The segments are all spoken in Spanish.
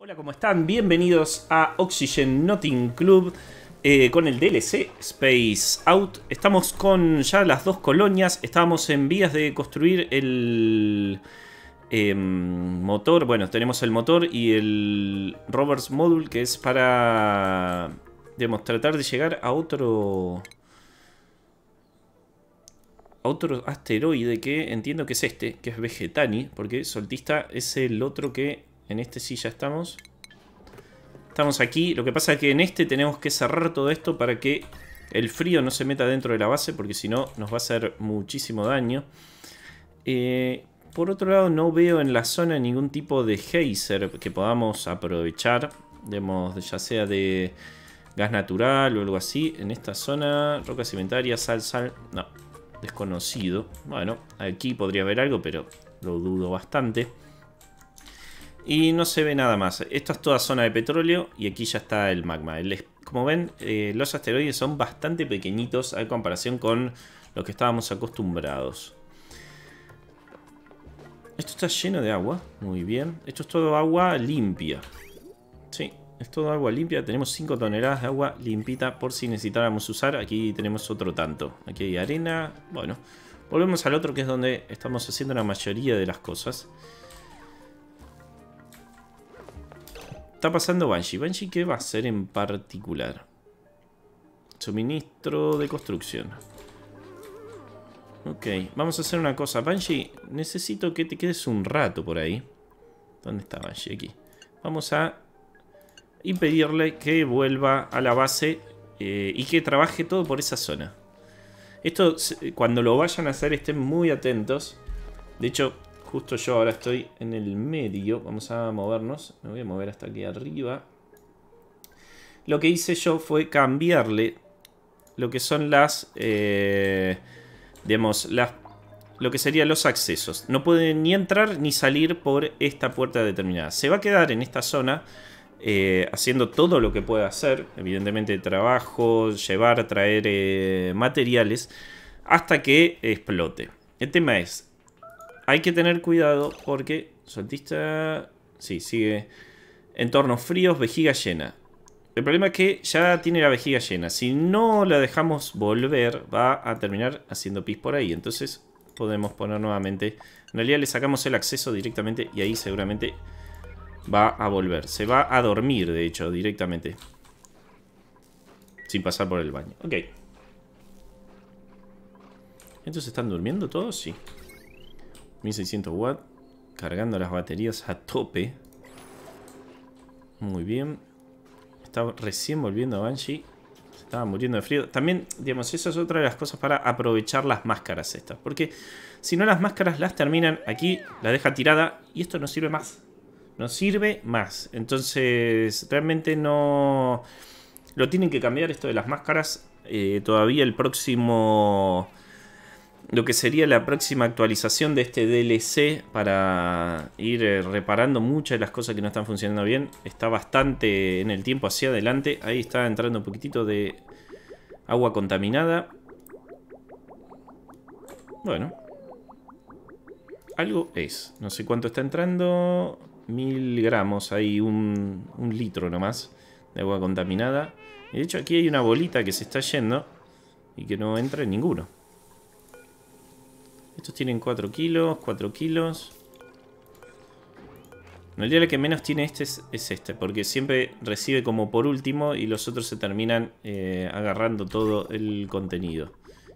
Hola, ¿cómo están? Bienvenidos a Oxygen Notting Club eh, con el DLC Space Out. Estamos con ya las dos colonias, estamos en vías de construir el em, motor. Bueno, tenemos el motor y el rovers Module que es para tratar de llegar a otro... A otro asteroide que entiendo que es este, que es Vegetani, porque Soltista es el otro que en este sí ya estamos. Estamos aquí. Lo que pasa es que en este tenemos que cerrar todo esto para que el frío no se meta dentro de la base. Porque si no nos va a hacer muchísimo daño. Eh, por otro lado no veo en la zona ningún tipo de geyser que podamos aprovechar. Digamos, ya sea de gas natural o algo así. En esta zona, roca cimentaria, sal, sal... No, desconocido. Bueno, aquí podría haber algo, pero lo dudo bastante. Y no se ve nada más. Esto es toda zona de petróleo y aquí ya está el magma. como ven, eh, los asteroides son bastante pequeñitos a comparación con lo que estábamos acostumbrados. Esto está lleno de agua. Muy bien. Esto es todo agua limpia. Sí, es todo agua limpia. Tenemos 5 toneladas de agua limpita por si necesitáramos usar. Aquí tenemos otro tanto. Aquí hay arena. Bueno, volvemos al otro que es donde estamos haciendo la mayoría de las cosas. Está pasando Banshee. ¿Banshee qué va a hacer en particular? Suministro de construcción. Ok, vamos a hacer una cosa. Banshee, necesito que te quedes un rato por ahí. ¿Dónde está Banshee? Aquí. Vamos a impedirle que vuelva a la base eh, y que trabaje todo por esa zona. Esto, cuando lo vayan a hacer, estén muy atentos. De hecho, Justo yo ahora estoy en el medio. Vamos a movernos. Me voy a mover hasta aquí arriba. Lo que hice yo fue cambiarle lo que son las... Eh, digamos, las, lo que serían los accesos. No puede ni entrar ni salir por esta puerta determinada. Se va a quedar en esta zona eh, haciendo todo lo que pueda hacer. Evidentemente trabajo, llevar, traer eh, materiales. Hasta que explote. El tema es, hay que tener cuidado porque... Saltista. Sí, sigue. Entornos fríos, vejiga llena. El problema es que ya tiene la vejiga llena. Si no la dejamos volver, va a terminar haciendo pis por ahí. Entonces podemos poner nuevamente... En realidad le sacamos el acceso directamente y ahí seguramente va a volver. Se va a dormir, de hecho, directamente. Sin pasar por el baño. Ok. ¿Entonces están durmiendo todos? Sí. 1600 watts Cargando las baterías a tope. Muy bien. Estaba recién volviendo a Banshee. estaba muriendo de frío. También, digamos, eso es otra de las cosas para aprovechar las máscaras estas. Porque si no las máscaras las terminan aquí, La deja tirada y esto no sirve más. No sirve más. Entonces, realmente no... Lo tienen que cambiar esto de las máscaras. Eh, todavía el próximo lo que sería la próxima actualización de este DLC para ir eh, reparando muchas de las cosas que no están funcionando bien. Está bastante en el tiempo hacia adelante. Ahí está entrando un poquitito de agua contaminada. Bueno. Algo es. No sé cuánto está entrando. Mil gramos. Hay un, un litro nomás de agua contaminada. De hecho aquí hay una bolita que se está yendo y que no entra en ninguno. Estos tienen 4 kilos, 4 kilos. En realidad el que menos tiene este es, este, porque siempre recibe como por último y los otros se terminan eh, agarrando todo el contenido.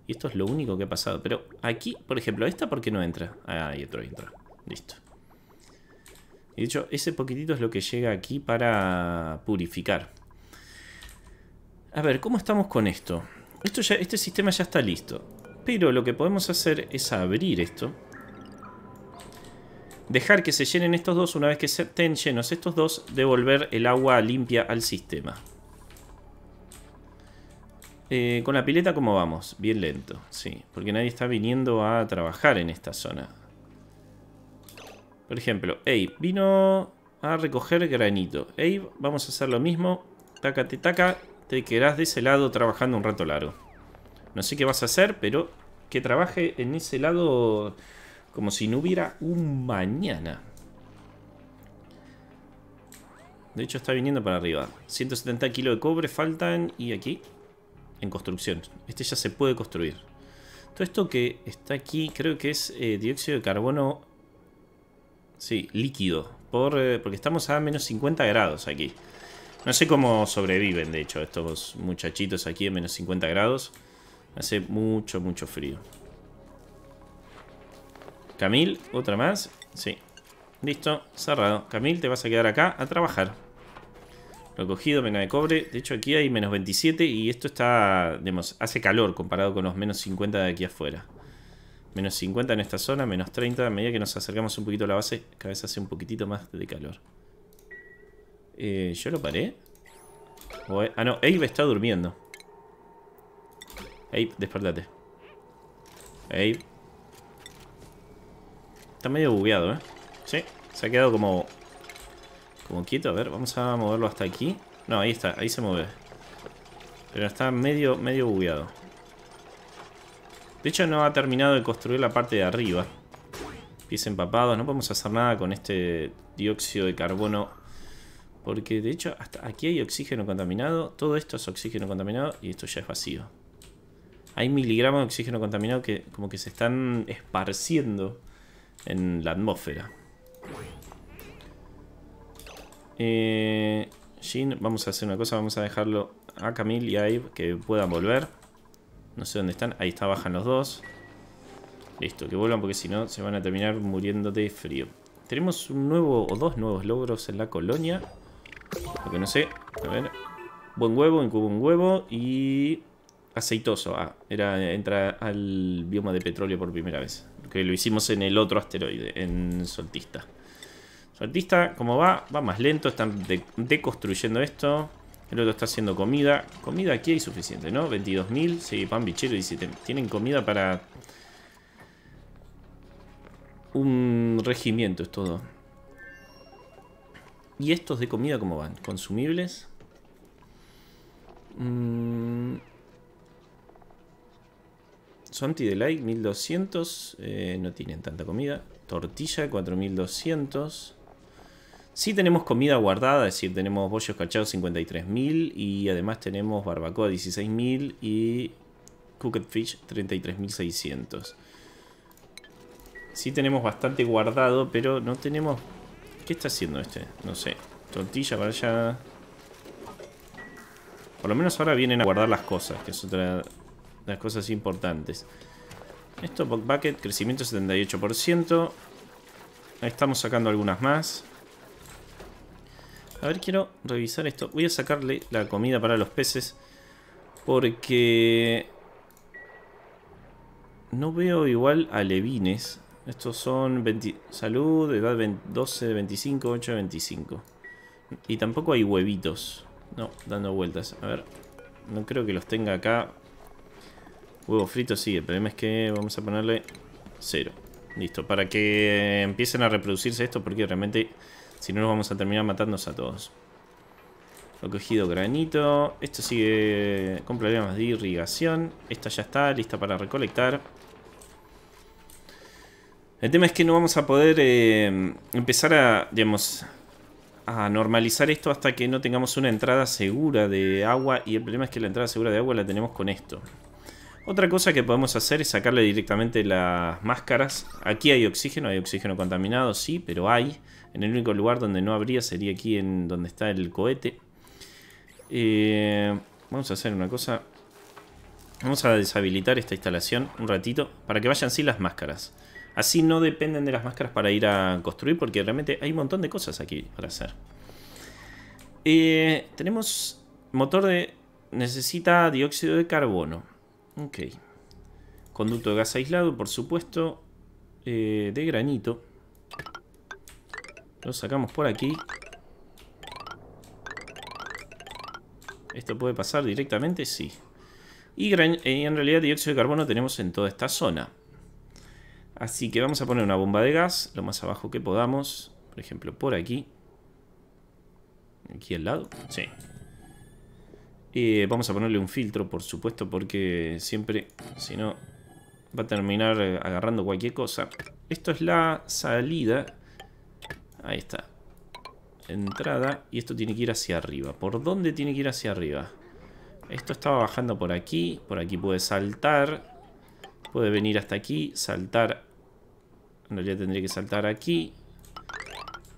Y esto es lo único que ha pasado. Pero aquí, por ejemplo, esta, ¿por qué no entra? Ah, y otro entra. Listo. Y de hecho, ese poquitito es lo que llega aquí para purificar. A ver, ¿cómo estamos con esto? esto este sistema ya está listo. Pero lo que podemos hacer es abrir esto. Dejar que se llenen estos dos. Una vez que estén llenos estos dos, devolver el agua limpia al sistema. Eh, con la pileta, ¿cómo vamos? Bien lento, sí. Porque nadie está viniendo a trabajar en esta zona. Por ejemplo, Abe vino a recoger granito. Abe, vamos a hacer lo mismo. Taca, te taca. Te quedarás de ese lado trabajando un rato largo. No sé qué vas a hacer, pero que trabaje en ese lado como si no hubiera un mañana. De hecho está viniendo para arriba. 170 kilos de cobre faltan y aquí en construcción. Este ya se puede construir. Todo esto que está aquí creo que es eh, dióxido de carbono sí, líquido. Por, eh, porque estamos a menos 50 grados aquí. No sé cómo sobreviven, de hecho, estos muchachitos aquí a menos 50 grados. Hace mucho, mucho frío. Camil, otra más. Sí. Listo, cerrado. Camil, te vas a quedar acá a trabajar. Recogido, mena de cobre. De hecho, aquí hay menos 27 y esto está, hace calor comparado con los menos 50 de aquí afuera. Menos 50 en esta zona, menos 30. A medida que nos acercamos un poquito a la base, cada vez hace un poquitito más de calor. Eh, ¿Yo lo paré? ah, no, Abe está durmiendo. Ey, despertate. Ey. Está medio bugueado, ¿eh? Sí, se ha quedado como... Como quieto. A ver, vamos a moverlo hasta aquí. No, ahí está, ahí se mueve. Pero está medio, medio bugueado. De hecho, no ha terminado de construir la parte de arriba. Pies empapados. No podemos hacer nada con este dióxido de carbono. Porque, de hecho, hasta aquí hay oxígeno contaminado. Todo esto es oxígeno contaminado. Y esto ya es vacío hay miligramos de oxígeno contaminado que como que se están esparciendo en la atmósfera. Eh, vamos a hacer una cosa, vamos a dejarlo a Camille y a que puedan volver. No sé dónde están, ahí está, bajan los dos. Listo, que vuelvan porque si no se van a terminar muriendo de frío. Tenemos un nuevo o dos nuevos logros en la colonia. Lo que no sé, a ver. Buen huevo, incubo un huevo y aceitoso. Ah, era, entra al bioma de petróleo por primera vez. Que lo hicimos en el otro asteroide, en Soltista. Soltista, como va, va más lento. Están de deconstruyendo esto. El otro está haciendo comida. Comida aquí hay suficiente, ¿no? 22.000. Sí, pan bichero, 17. Tienen comida para... Un regimiento es todo. ¿Y estos de comida cómo van? ¿Consumibles? Mmm anti 1200. Eh, no tienen tanta comida. Tortilla 4200. Sí tenemos comida guardada, es decir, tenemos bollos cachados 53.000 y además tenemos barbacoa 16.000 y cooked fish 33.600. Sí tenemos bastante guardado, pero no tenemos... ¿Qué está haciendo este? No sé. Tortilla para allá. Por lo menos ahora vienen a guardar las cosas, que es otra las cosas importantes. Esto, Bug crecimiento 78%. Ahí estamos sacando algunas más. A ver, quiero revisar esto. Voy a sacarle la comida para los peces. Porque... No veo igual a levines. Estos son salud, edad 12, 25, 8, 25. Y tampoco hay huevitos. No, dando vueltas. A ver, no creo que los tenga acá Huevo frito sí, el problema es que vamos a ponerle cero. Listo, para que eh, empiecen a reproducirse esto porque realmente si no nos vamos a terminar matándonos a todos. He cogido granito. Esto sigue con problemas de irrigación. Esta ya está lista para recolectar. El tema es que no vamos a poder eh, empezar a, digamos, a normalizar esto hasta que no tengamos una entrada segura de agua. Y el problema es que la entrada segura de agua la tenemos con esto. Otra cosa que podemos hacer es sacarle directamente las máscaras. Aquí hay oxígeno, hay oxígeno contaminado, sí, pero hay. En el único lugar donde no habría sería aquí en donde está el cohete. Eh, vamos a hacer una cosa. Vamos a deshabilitar esta instalación un ratito para que vayan sin las máscaras. Así no dependen de las máscaras para ir a construir porque realmente hay un montón de cosas aquí para hacer. Eh, tenemos motor de... Necesita dióxido de carbono. Ok. Conducto de gas aislado, por supuesto. Eh, de granito. Lo sacamos por aquí. ¿Esto puede pasar directamente? Sí. Y eh, en realidad dióxido de carbono tenemos en toda esta zona. Así que vamos a poner una bomba de gas lo más abajo que podamos. Por ejemplo, por aquí. Aquí al lado. Sí, eh, vamos a ponerle un filtro, por supuesto, porque siempre, si no, va a terminar eh, agarrando cualquier cosa. Esto es la salida. Ahí está. Entrada. Y esto tiene que ir hacia arriba. ¿Por dónde tiene que ir hacia arriba? Esto estaba bajando por aquí. Por aquí puede saltar. Puede venir hasta aquí. Saltar. En realidad tendría que saltar aquí.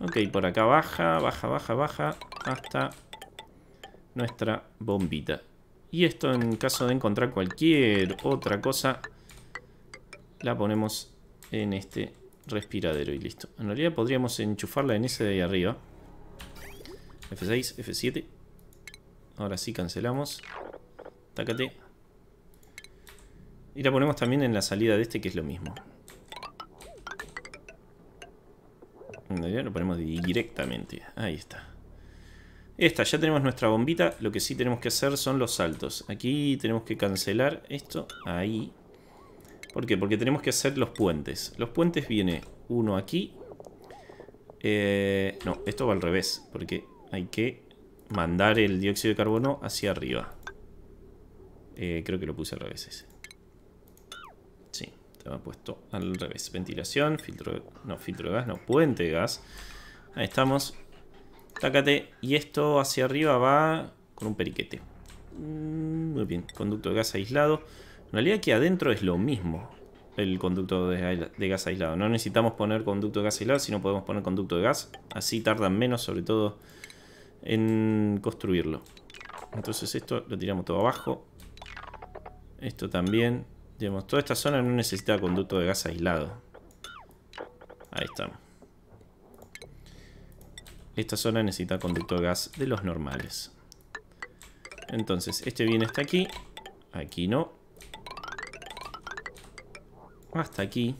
Ok, por acá baja, baja, baja, baja. Hasta nuestra bombita. Y esto en caso de encontrar cualquier otra cosa, la ponemos en este respiradero y listo. En realidad podríamos enchufarla en ese de ahí arriba. F6, F7. Ahora sí cancelamos. Tácate. Y la ponemos también en la salida de este, que es lo mismo. En lo ponemos directamente. Ahí está. Esta, ya tenemos nuestra bombita. Lo que sí tenemos que hacer son los saltos. Aquí tenemos que cancelar esto. Ahí. ¿Por qué? Porque tenemos que hacer los puentes. Los puentes viene uno aquí. Eh, no, esto va al revés. Porque hay que mandar el dióxido de carbono hacia arriba. Eh, creo que lo puse al revés ese. Sí, estaba puesto al revés. Ventilación, filtro... No, filtro de gas, no. Puente de gas. Ahí estamos. Tácate. Y esto hacia arriba va con un periquete. Mm, muy bien. Conducto de gas aislado. En realidad aquí adentro es lo mismo el conducto de, gas aislado. No necesitamos poner conducto de gas aislado, si no podemos poner conducto de gas. Así tardan menos, sobre todo, en construirlo. Entonces esto lo tiramos todo abajo. Esto también. Digamos, toda esta zona no necesita conducto de gas aislado. Ahí estamos. Esta zona necesita conducto gas de los normales. Entonces, este bien está aquí. Aquí no. Hasta aquí.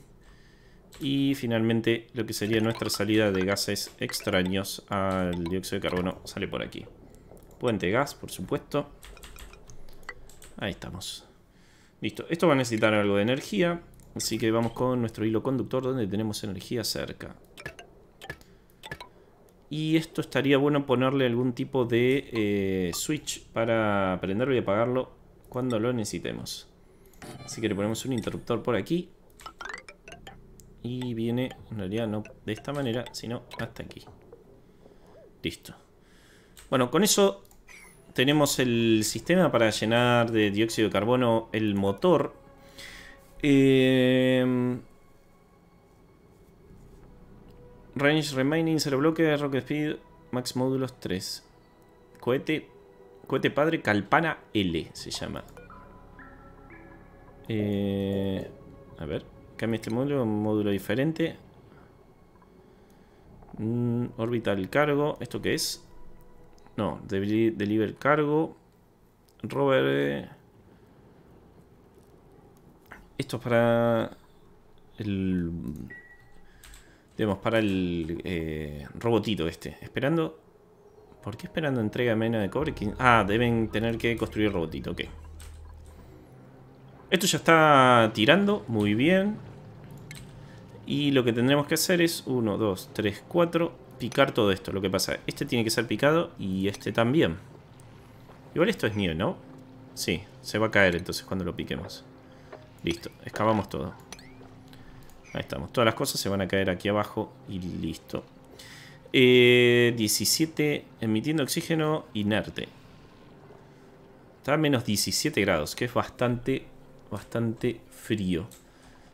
Y finalmente lo que sería nuestra salida de gases extraños al dióxido de carbono sale por aquí. Puente de gas, por supuesto. Ahí estamos. Listo. Esto va a necesitar algo de energía. Así que vamos con nuestro hilo conductor donde tenemos energía cerca. Y esto estaría bueno ponerle algún tipo de eh, switch para prenderlo y apagarlo cuando lo necesitemos. Así que le ponemos un interruptor por aquí. Y viene, en realidad no de esta manera, sino hasta aquí. Listo. Bueno, con eso tenemos el sistema para llenar de dióxido de carbono el motor. Eh... Range remaining 0 Bloque, rocket speed, max módulos 3. Cohete, cohete padre Calpana L se llama. Eh, a ver, cambia este módulo, un módulo diferente. Mm, orbital cargo, ¿esto qué es? No, deliver cargo. Rover. Eh. Esto es para el tenemos para el eh, robotito este. Esperando... ¿Por qué esperando entrega de mena de cobre? Ah, deben tener que construir robotito, ok. Esto ya está tirando, muy bien. Y lo que tendremos que hacer es 1, 2, 3, 4, picar todo esto. Lo que pasa, este tiene que ser picado y este también. Igual esto es nieve, ¿no? Sí, se va a caer entonces cuando lo piquemos. Listo, excavamos todo. Ahí estamos. Todas las cosas se van a caer aquí abajo y listo. 17 eh, emitiendo oxígeno inerte. Está a menos 17 grados, que es bastante, bastante frío.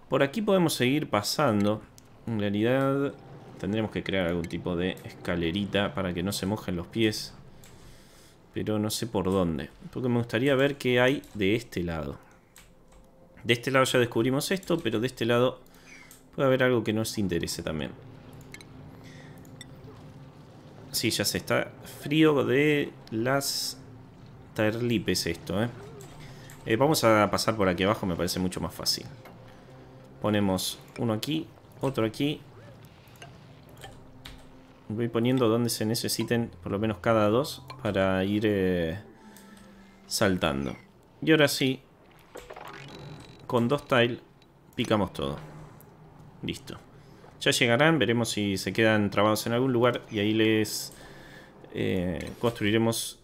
Por aquí podemos seguir pasando. En realidad tendremos que crear algún tipo de escalerita para que no se mojen los pies. Pero no sé por dónde. Porque me gustaría ver qué hay de este lado. De este lado ya descubrimos esto, pero de este lado Puede haber algo que nos interese también. Sí, ya se está frío de las terlipes esto, eh. ¿eh? Vamos a pasar por aquí abajo, me parece mucho más fácil. Ponemos uno aquí, otro aquí. Voy poniendo donde se necesiten, por lo menos cada dos, para ir eh, saltando. Y ahora sí, con dos tiles picamos todo. Listo. Ya llegarán, veremos si se quedan trabados en algún lugar y ahí les eh, construiremos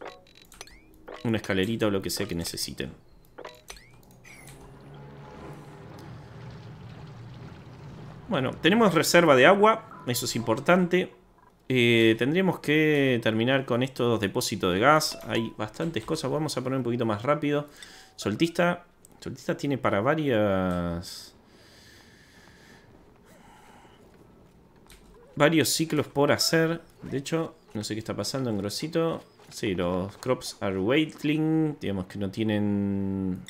una escalerita o lo que sea que necesiten. Bueno, tenemos reserva de agua, eso es importante. Eh, tendríamos que terminar con estos depósitos de gas. Hay bastantes cosas, vamos a poner un poquito más rápido. Soltista, Soltista tiene para varias varios ciclos por hacer. De hecho, no sé qué está pasando en grosito. Sí, los crops are waiting. Digamos que no tienen...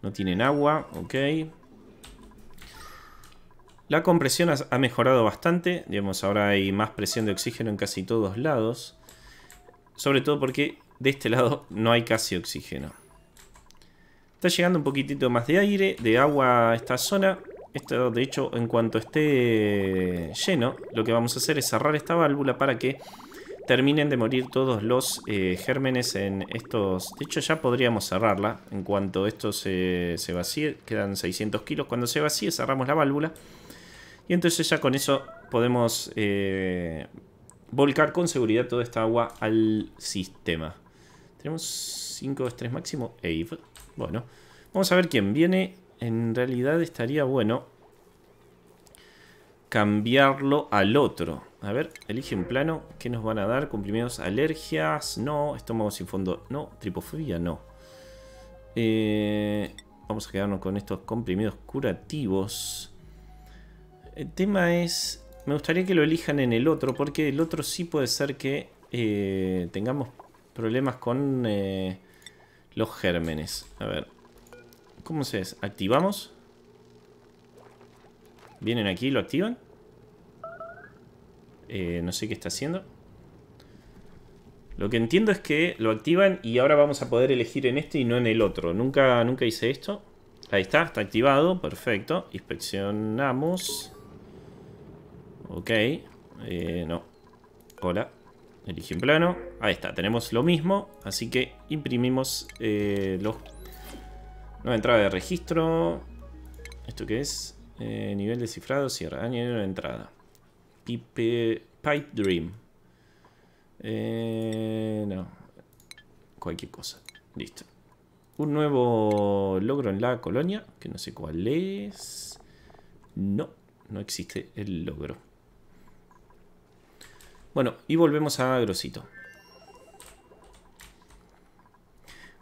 No tienen agua, ok. La compresión ha mejorado bastante. Digamos, ahora hay más presión de oxígeno en casi todos lados. Sobre todo porque de este lado no hay casi oxígeno. Está llegando un poquitito más de aire, de agua a esta zona. Esto, de hecho, en cuanto esté lleno, lo que vamos a hacer es cerrar esta válvula para que terminen de morir todos los eh, gérmenes en estos... De hecho, ya podríamos cerrarla. En cuanto esto se, se vacíe, quedan 600 kilos. Cuando se vacíe, cerramos la válvula. Y entonces ya con eso podemos eh, volcar con seguridad toda esta agua al sistema. Tenemos 5 estrés máximo. Bueno, vamos a ver quién viene en realidad estaría bueno cambiarlo al otro. A ver, elige un plano. ¿Qué nos van a dar? ¿Comprimidos alergias. No, estómago sin fondo. No, tripofobia no. Eh, vamos a quedarnos con estos comprimidos curativos. El tema es... Me gustaría que lo elijan en el otro, porque el otro sí puede ser que eh, tengamos problemas con eh, los gérmenes. A ver, ¿Cómo se es? ¿Activamos? Vienen aquí, lo activan. Eh, no sé qué está haciendo. Lo que entiendo es que lo activan y ahora vamos a poder elegir en este y no en el otro. Nunca, nunca hice esto. Ahí está, está activado. Perfecto. Inspeccionamos. Ok. Eh, no. Hola. Elige en plano. Ahí está, tenemos lo mismo. Así que imprimimos eh, los Nueva entrada de registro. ¿Esto qué es? Eh, nivel de cifrado, cierra. Añadir ah, una entrada. Pipe, Dream. Eh, no. Cualquier cosa. Listo. Un nuevo logro en la colonia, que no sé cuál es. No, no existe el logro. Bueno, y volvemos a Grosito.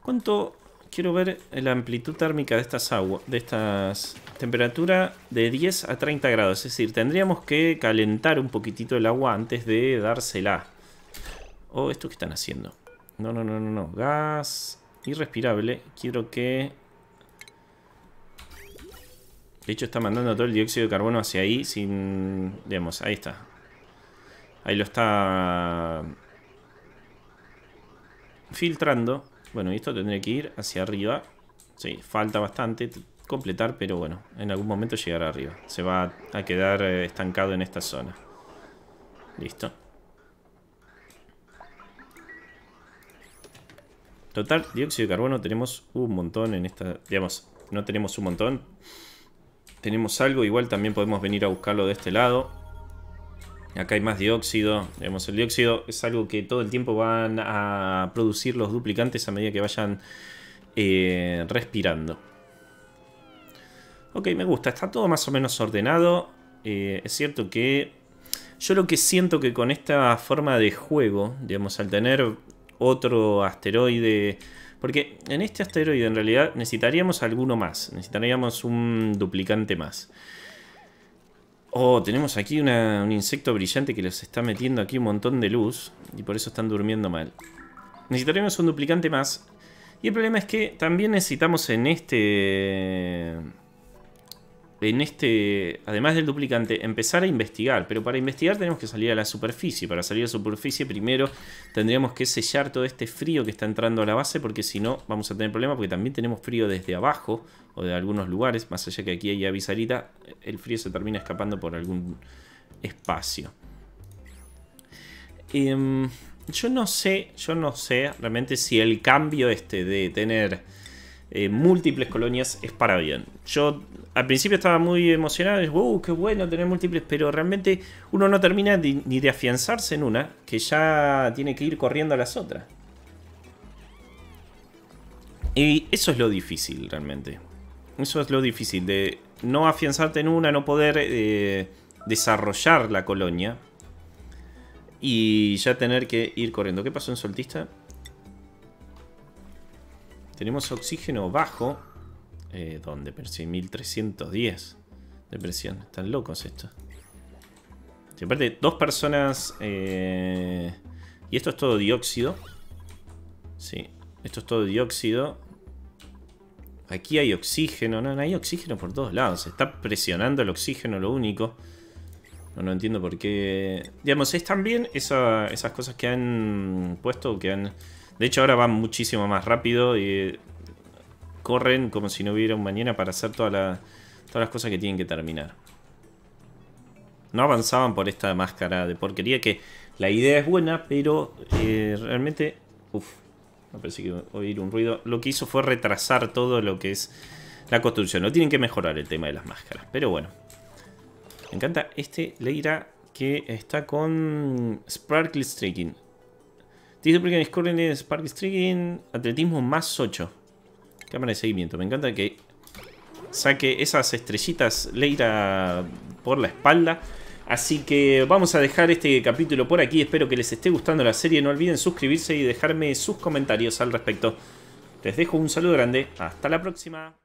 ¿Cuánto quiero ver la amplitud térmica de estas aguas, de estas temperatura de 10 a 30 grados, es decir, tendríamos que calentar un poquitito el agua antes de dársela. Oh, esto que están haciendo. No, no, no, no, no, gas irrespirable. Quiero que de hecho, está mandando todo el dióxido de carbono hacia ahí sin... Digamos, ahí está. Ahí lo está... Filtrando. Bueno, esto tendré que ir hacia arriba. Sí, falta bastante completar, pero bueno, en algún momento llegará arriba. Se va a quedar eh, estancado en esta zona. Listo. Total, dióxido de carbono tenemos un montón en esta... Digamos, no tenemos un montón. Tenemos algo, igual también podemos venir a buscarlo de este lado. Acá hay más dióxido. Vemos, el dióxido es algo que todo el tiempo van a producir los duplicantes a medida que vayan eh, respirando. Ok, me gusta. Está todo más o menos ordenado. Eh, es cierto que yo lo que siento que con esta forma de juego, digamos, al tener otro asteroide... Porque en este asteroide en realidad necesitaríamos alguno más. Necesitaríamos un duplicante más. Oh, tenemos aquí un insecto brillante que les está metiendo aquí un montón de luz. Y por eso están durmiendo mal. Necesitaremos un duplicante más. Y el problema es que también necesitamos en este en este, además del duplicante, empezar a investigar. Pero para investigar tenemos que salir a la superficie. Para salir a la superficie primero tendríamos que sellar todo este frío que está entrando a la base porque si no vamos a tener problemas porque también tenemos frío desde abajo o de algunos lugares. Más allá que aquí hay avisarita, el frío se termina escapando por algún espacio. Em, yo no sé, yo no sé realmente si el cambio este de tener eh, múltiples colonias es para bien. Yo al principio estaba muy emocionado, es, wow, qué bueno tener múltiples, pero realmente uno no termina ni de afianzarse en una, que ya tiene que ir corriendo a las otras. Y eso es lo difícil realmente. Eso es lo difícil, de no afianzarte en una, no poder eh, desarrollar la colonia. Y ya tener que ir corriendo. ¿Qué pasó en Soltista? Tenemos oxígeno bajo. Eh, ¿Dónde? 1310 de presión. Están locos estos. aparte, dos personas... Eh, y esto es todo dióxido. Sí, esto es todo dióxido. Aquí hay oxígeno. No, no hay oxígeno por todos lados. está presionando el oxígeno, lo único. No, no entiendo por qué... Digamos, es también esas cosas que han puesto, que han de hecho, ahora van muchísimo más rápido y corren como si no hubiera un mañana para hacer todas las cosas que tienen que terminar. No avanzaban por esta máscara de porquería que la idea es buena, pero eh, realmente... Uf, no pensé que oír un ruido. Lo que hizo fue retrasar todo lo que es la construcción. No tienen que mejorar el tema de las máscaras, pero bueno. Me encanta este Leira que está con Sparkle Striking. Discipline Scoring, Spark Striking, Atletismo más 8. Cámara de seguimiento. Me encanta que saque esas estrellitas Leira por la espalda. Así que vamos a dejar este capítulo por aquí. Espero que les esté gustando la serie. No olviden suscribirse y dejarme sus comentarios al respecto. Les dejo un saludo grande. Hasta la próxima.